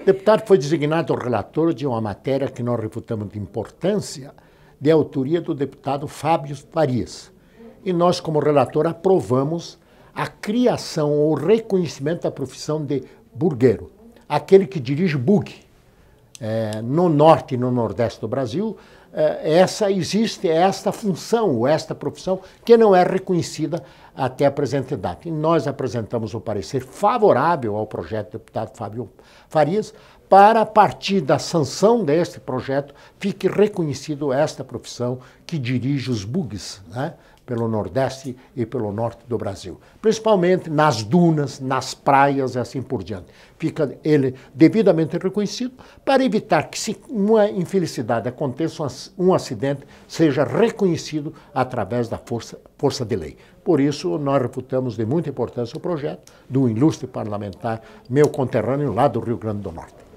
O deputado foi designado relator de uma matéria que nós reputamos de importância, de autoria do deputado Fábio Farias. E nós, como relator, aprovamos a criação ou reconhecimento da profissão de burgueiro, aquele que dirige bug é, no norte e no nordeste do Brasil, é, essa existe é esta função, ou esta profissão, que não é reconhecida até a presente data. E nós apresentamos um parecer favorável ao projeto do deputado Fábio Farias para, a partir da sanção deste projeto, fique reconhecido esta profissão que dirige os bugs né, pelo Nordeste e pelo Norte do Brasil. Principalmente nas dunas, nas praias e assim por diante. Fica ele devidamente reconhecido para evitar que, se uma infelicidade aconteça, um acidente seja reconhecido através da força, força de lei. Por isso, nós reputamos de muita importância o projeto do ilustre parlamentar, meu conterrâneo lá do Rio Grande do Norte.